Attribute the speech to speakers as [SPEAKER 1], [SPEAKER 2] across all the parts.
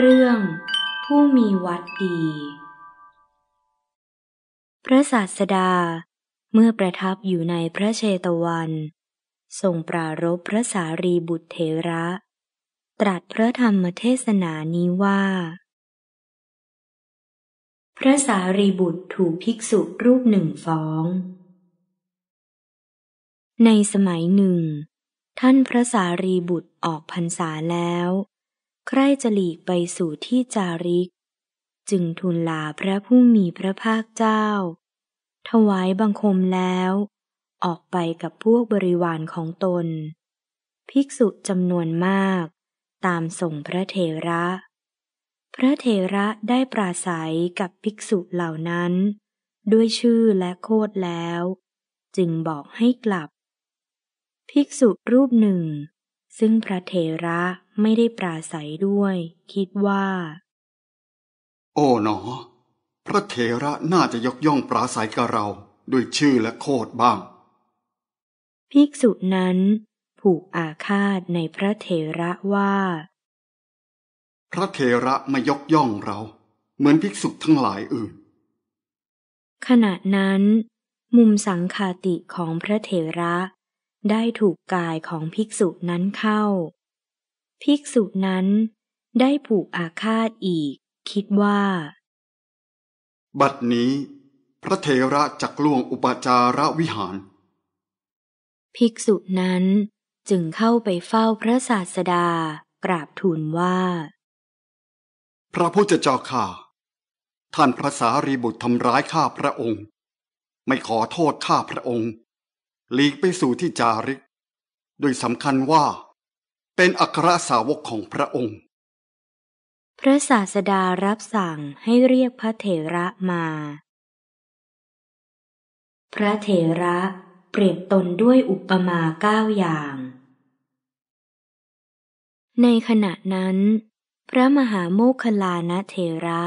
[SPEAKER 1] เรื่องผู้มีวัดดี พระศาสดาเมื่อประทับอยู่ในพระเชตวันทรงปรารบพระสารีบุตรเทระ ตรัสพระธรรมเทศนานี้ว่า พระสารีบุตรถูกภิกษุรูปหนึ่งฟ้อง ในสมัยหนึ่ง ท่านพระสารีบุตรออกพรรษาแล้วใครจะหลีกไปสู่ที่จาริก จึงทูลลาพระผู้มีพระภาคเจ้า ถวายบังคมแล้ว ออกไปกับพวกบริวารของตน ภิกษุจำนวนมากตามส่งพระเทระ พระเทระได้ปราศัยกับภิกษุเหล่านั้น ด้วยชื่อและโคดแล้ว จึงบอกให้กลับ ภิกษุรูปหนึ่งซึ่งพระเทระไม่ได้ปราศัยด้วยคิดว่า
[SPEAKER 2] โอ๋หนอ พระเทระน่าจะยกย่องปราศัยกับเราด้วยชื่อและโคดบ้าง
[SPEAKER 1] ภิกษุนั้น ผูกอาฆาตในพระเทระว่า
[SPEAKER 2] พระเทระไม่ยกย่องเรา เหมือนภิกษุทั้งหลายอื่น
[SPEAKER 1] ขณะนั้น มุมสังคาติของพระเทระได้ถูกกายของภิกษุนั้นเข้า ภิกษุนั้นได้ผูกอาฆาตอีก คิดว่า
[SPEAKER 2] บัดนี้ พระเทระจักล่วงอุปจาระวิหาร
[SPEAKER 1] ภิกษุนั้นจึงเข้าไปเฝ้าพระศาสดากราบทูลว่า
[SPEAKER 2] พระผู้จะเจ้าข่าท่านพระสารีบุตรทำร้ายข้าพระองค์ ไม่ขอโทษข้าพระองค์หลีกไปสู่ที่จาริก โดยสำคัญว่าเป็นอัครสาวกของพระองค์
[SPEAKER 1] พระศาสดารับสั่งให้เรียกพระเถระมา พระเถระเปรียบตนด้วยอุปมาเก้าอย่าง ในขณะนั้น พระมหาโมคคลานะเถระ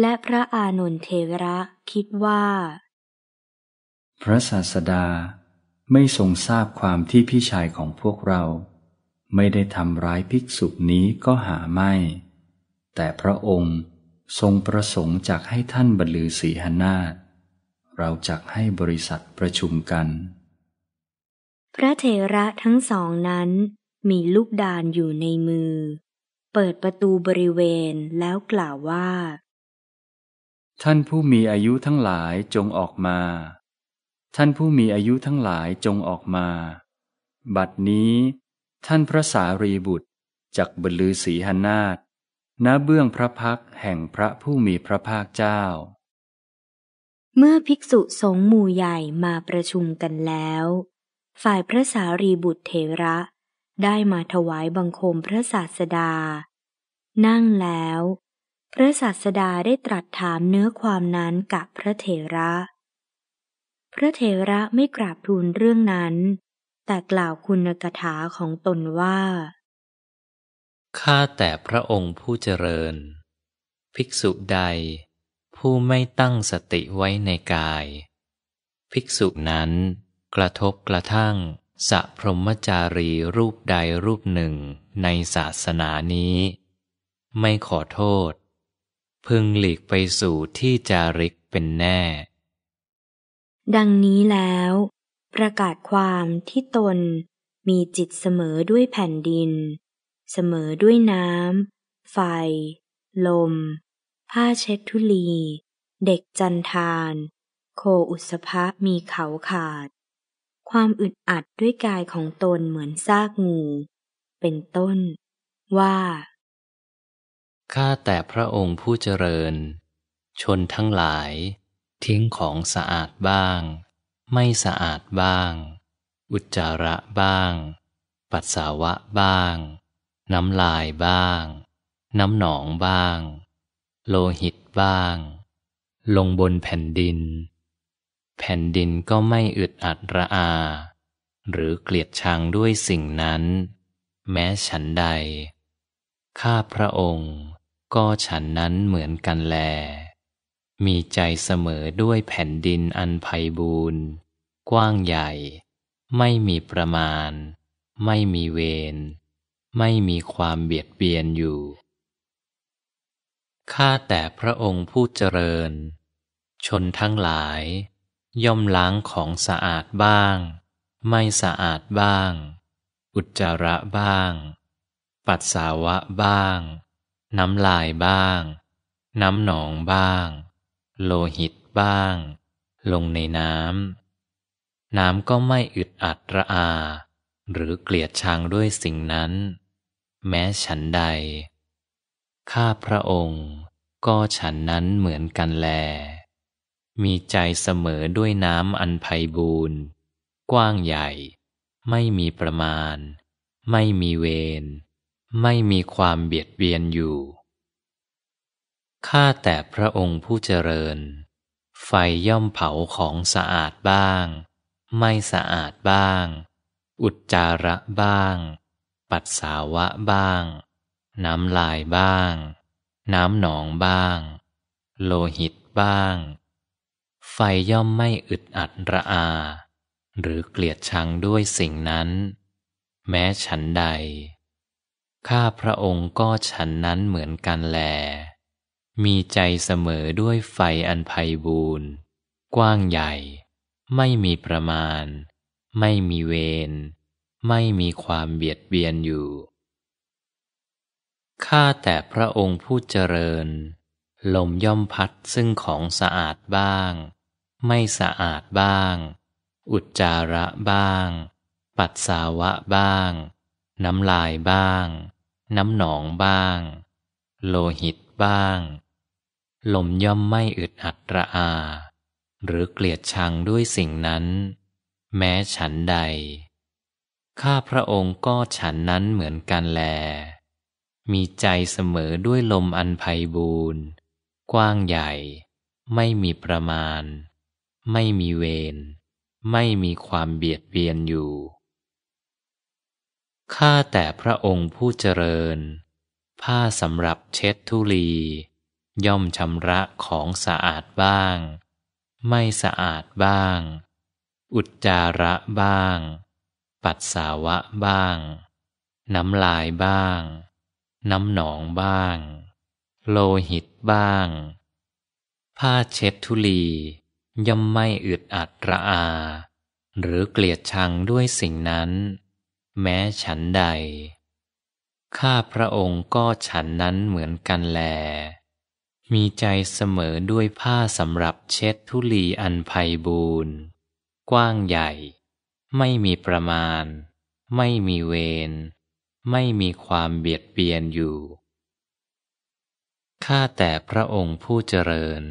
[SPEAKER 1] และพระอานนทเถระคิดว่า
[SPEAKER 3] พระศาสดาไม่ทรงทราบความที่พี่ชายของพวกเรา ไม่ได้ทำร้ายภิกษุนี้ก็หาไม่ แต่พระองค์ทรงประสงค์จากให้ท่านบรรลือศีหนาฏเราจักให้บริษัทประชุมกัน
[SPEAKER 1] พระเถระทั้งสองนั้นมีลูกดานอยู่ในมือ เปิดประตูบริเวณแล้วกล่าวว่า
[SPEAKER 3] ท่านผู้มีอายุทั้งหลายจงออกมาท่านผู้มีอายุทั้งหลายจงออกมา บัดนี้ท่านพระสารีบุตรจากบลือสีหนาฏณเบื้องพระพักแห่งพระผู้มีพระภาคเจ้า เมื่อ
[SPEAKER 1] ภิกษุสงฆ์หมู่ใหญ่มาประชุมกันแล้ว ฝ่ายพระสารีบุตรเทระได้มาถวายบังคมพระศาสดา นั่งแล้ว พระศาสดาได้ตรัสถามเนื้อความนั้นกับพระเทระพระเทระไม่กราบทูลเรื่องนั้น แต่กล่าวคุณกถาของตนว่า
[SPEAKER 3] ข้าแต่พระองค์ผู้เจริญ ภิกษุใด ผู้ไม่ตั้งสติไว้ในกาย ภิกษุนั้น กระทบกระทั่งสะพรหมจารีรูปใดรูปหนึ่งในศาสนานี้ ไม่ขอโทษ พึงหลีกไปสู่ที่จาริกเป็นแน่
[SPEAKER 1] ดังนี้แล้ว ประกาศความที่ตนมีจิตเสมอด้วยแผ่นดิน เสมอด้วยน้ำไฟ ลม ผ้าเช็ดทุลี เด็กจันทาน โคอุสภะมีเขาขาด ความอึดอัดด้วยกายของตนเหมือนซากงู เป็นต้นว่า
[SPEAKER 3] ข้าแต่พระองค์ผู้เจริญ ชนทั้งหลายทิ้งของสะอาดบ้าง ไม่สะอาดบ้าง อุจจาระบ้าง ปัสสาวะบ้าง น้ำลายบ้าง น้ำหนองบ้าง โลหิตบ้าง ลงบนแผ่นดิน แผ่นดินก็ไม่อึดอัดระอา หรือเกลียดชังด้วยสิ่งนั้น แม้ฉันใด ข้าพระองค์ก็ฉันนั้นเหมือนกันแลมีใจเสมอด้วยแผ่นดินอันไพบูรณ์กว้างใหญ่ ไม่มีประมาณ ไม่มีเวรไม่มีความเบียดเบียนอยู่ ข้าแต่พระองค์ผู้เจริญ ชนทั้งหลาย ย่อมล้างของสะอาดบ้าง ไม่สะอาดบ้าง อุจจาระบ้าง ปัสสาวะบ้าง น้ำลายบ้าง น้ำหนองบ้างโลหิตบ้าง ลงในน้ำน้ำก็ไม่อึดอัดระอา หรือเกลียดชังด้วยสิ่งนั้น แม้ฉันใด ข้าพระองค์ก็ฉันนั้นเหมือนกันแล มีใจเสมอด้วยน้ำอันไพบูรณ์กว้างใหญ่ ไม่มีประมาณ ไม่มีเวรไม่มีความเบียดเบียนอยู่ข้าแต่พระองค์ผู้เจริญ ไฟย่อมเผาของสะอาดบ้าง ไม่สะอาดบ้าง อุจจาระบ้าง ปัสสาวะบ้าง น้ำลายบ้าง น้ำหนองบ้าง โลหิตบ้าง ไฟย่อมไม่อึดอัดระอา หรือเกลียดชังด้วยสิ่งนั้น แม้ฉันใด ข้าพระองค์ก็ฉันนั้นเหมือนกันแลมีใจเสมอด้วยไฟอันไพบูรณ์กว้างใหญ่ ไม่มีประมาณ ไม่มีเวรไม่มีความเบียดเบียนอยู่ ข้าแต่พระองค์ผู้เจริญ ลมย่อมพัดซึ่งของสะอาดบ้าง ไม่สะอาดบ้าง อุจจาระบ้าง ปัสสาวะ บ้าง น้ำลายบ้าง น้ำหนองบ้าง โลหิตบ้างลมย่อมไม่อึดอัดระอา หรือเกลียดชังด้วยสิ่งนั้น แม้ฉันใด ข้าพระองค์ก็ฉันนั้นเหมือนกันแล มีใจเสมอด้วยลมอันไพบูรณ์ กว้างใหญ่ ไม่มีประมาณ ไม่มีเวรไม่มีความเบียดเบียนอยู่ ข้าแต่พระองค์ผู้เจริญผ้าสำหรับเช็ดทุลี ย่อมชำระของสะอาดบ้าง ไม่สะอาดบ้าง อุจจาระบ้าง ปัสสาวะบ้าง น้ำลายบ้าง น้ำหนองบ้าง โลหิตบ้าง ผ้าเช็ดทุลีย่อมไม่อึดอัดระอา หรือเกลียดชังด้วยสิ่งนั้น แม้ฉันใดข้าพระองค์ก็ฉันนั้นเหมือนกันแล มีใจเสมอด้วยผ้าสำหรับเช็ดทุลีอันไพบูรณ์ กว้างใหญ่ ไม่มีประมาณ ไม่มีเวรไม่มีความเบียดเบียนอยู่ ข้าแต่พระองค์ผู้เจริญ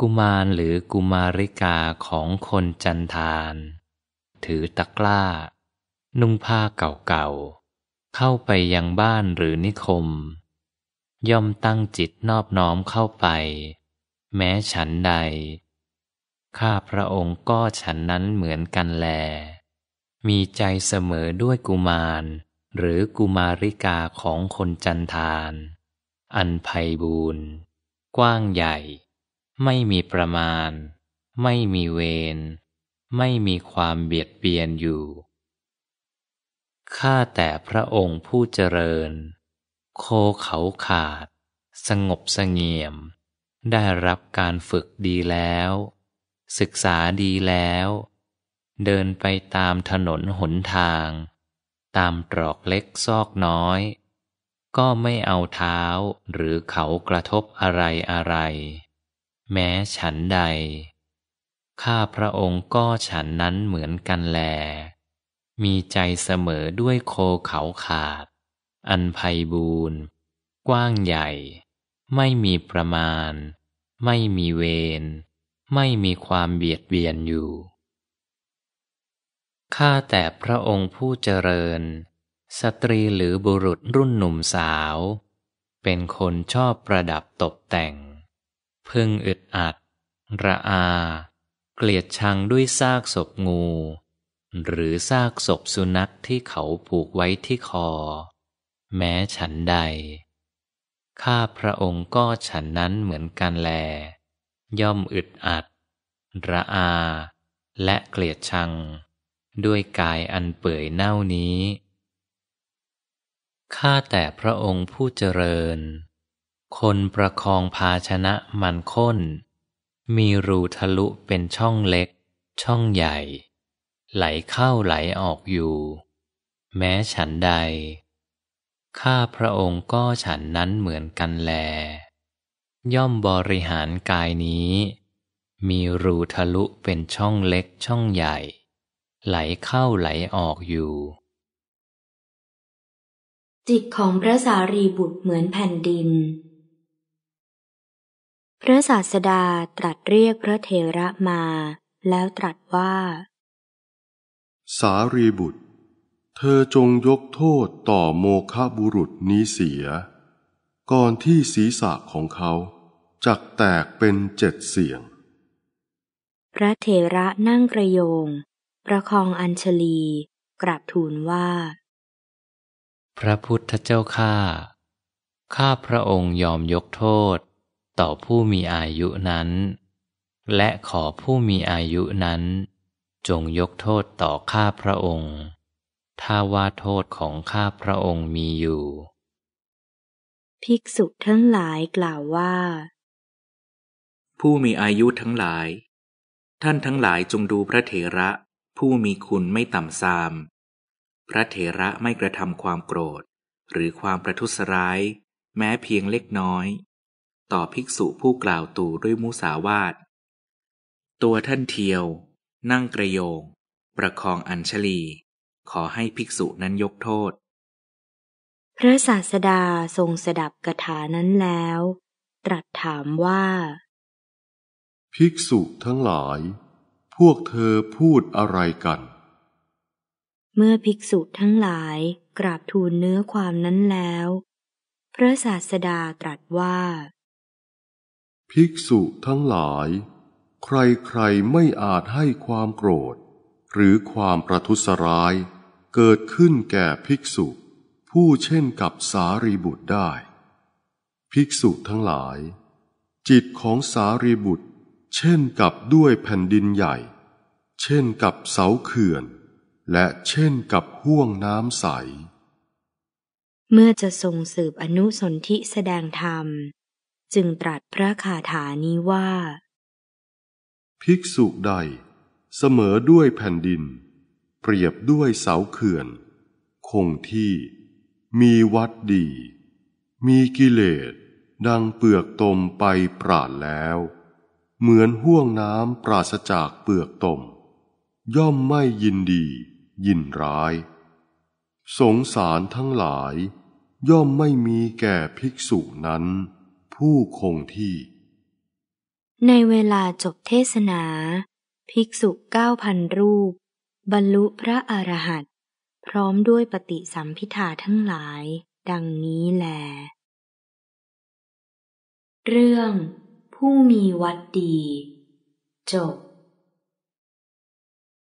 [SPEAKER 3] กุมารหรือกุมาริกาของคนจันทาน ถือตะกล้านุ่งผ้าเก่าเข้าไปยังบ้านหรือนิคม ย่อมตั้งจิตนอบน้อมเข้าไป แม้ฉันใด ข้าพระองค์ก็ฉันนั้นเหมือนกันแล มีใจเสมอด้วยกุมาร หรือกุมาริกาของคนจันทาน อันไพบูนกว้างใหญ่ ไม่มีประมาณ ไม่มีเวรไม่มีความเบียดเบียนอยู่ข้าแต่พระองค์ผู้เจริญ โคเขาขาด สงบสงเงียม ได้รับการฝึกดีแล้ว ศึกษาดีแล้ว เดินไปตามถนนหนทาง ตามตรอกเล็กซอกน้อย ก็ไม่เอาเท้าหรือเขากระทบอะไรอะไร แม้ฉันใด ข้าพระองค์ก็ฉันนั้นเหมือนกันแลมีใจเสมอด้วยโคเขาขาด อันไพบูนกว้างใหญ่ ไม่มีประมาณ ไม่มีเวรไม่มีความเบียดเบียนอยู่ ข้าแต่พระองค์ผู้เจริญ สตรีหรือบุรุษรุ่นหนุ่มสาว เป็นคนชอบประดับตกแต่ง พึ่งอึดอัด ระอา เกลียดชังด้วยซากศพงูหรือซากศพสุนัขที่เขาผูกไว้ที่คอ แม้ฉันใด ข้าพระองค์ก็ฉันนั้นเหมือนกันแล ย่อมอึดอัด ระอา และเกลียดชัง ด้วยกายอันเปื่อยเน่านี้ ข้าแต่พระองค์ผู้เจริญ คนประคองภาชนะมันข้น มีรูทะลุเป็นช่องเล็ก ช่องใหญ่ไหลเข้าไหลออกอยู่ แม้ฉันใด ข้าพระองค์ก็ฉันนั้นเหมือนกันแล ย่อมบริหารกายนี้ มีรูทะลุเป็นช่องเล็กช่องใหญ่ ไหลเข้าไหลออกอยู่
[SPEAKER 1] จิตของพระสารีบุตรเหมือนแผ่นดิน พระศาสดาตรัสเรียกพระเทระมา แล้วตรัสว่า
[SPEAKER 2] สารีบุตร เธอจงยกโทษต่อโมฆะบุรุษนี้เสีย ก่อนที่ศีรษะของเขาจักแตกเป็นเจ็ดเสียง
[SPEAKER 1] พระเถระนั่งกระโยง ประคองอัญชลี กราบทูลว่า
[SPEAKER 3] พระพุทธเจ้าข้าข้าพระองค์ยอมยกโทษต่อผู้มีอายุนั้น และขอผู้มีอายุนั้นจงยกโทษต่อข้าพระองค์ ถ้าว่าโทษของข้าพระองค์มีอยู่
[SPEAKER 1] ภิกษุทั้งหลายกล่าวว่า
[SPEAKER 3] ผู้มีอายุทั้งหลาย ท่านทั้งหลายจงดูพระเถระผู้มีคุณไม่ต่ำซาม พระเถระไม่กระทำความโกรธหรือความประทุษร้าย แม้เพียงเล็กน้อย ต่อภิกษุผู้กล่าวตู่ด้วยมุสาวาทตัวท่านเทียวนั่งกระโยง ประคองอัญชลี ขอให้ภิกษุนั้นยกโทษ
[SPEAKER 1] พระศาสดาทรงสดับกถานั้นแล้ว ตรัสถามว่า
[SPEAKER 2] ภิกษุทั้งหลาย พวกเธอพูดอะไรกัน
[SPEAKER 1] เมื่อภิกษุทั้งหลายกราบทูลเนื้อความนั้นแล้ว พระศาสดาตรัสว่า
[SPEAKER 2] ภิกษุทั้งหลายใครๆไม่อาจให้ความโกรธหรือความประทุษร้าย เกิดขึ้นแก่ภิกษุ ผู้เช่นกับสารีบุตรได้ ภิกษุทั้งหลาย จิตของสารีบุตร เช่นกับด้วยแผ่นดินใหญ่ เช่นกับเสาเขื่อน และเช่นกับห่วงน้ำใส
[SPEAKER 1] เมื่อจะทรงสืบอนุสนธิแสดงธรรม จึงตรัสพระคาถานี้ว่า
[SPEAKER 2] ภิกษุใดเสมอด้วยแผ่นดิน เปรียบด้วยเสาเขื่อน คงที่มีวัดดี มีกิเลสดังเปลือกตมไปปราดแล้ว เหมือนห่วงน้ำปราศจากเปลือกตม ย่อมไม่ยินดี ยินร้าย สงสารทั้งหลาย ย่อมไม่มีแก่ภิกษุนั้นผู้คงที่
[SPEAKER 1] ในเวลาจบเทศนา ภิกษุเก้าพันรูป บรรลุพระอรหันต์พร้อมด้วยปฏิสัมพิธาทั้งหลายดังนี้แล เรื่องผู้มีวัดดี จบ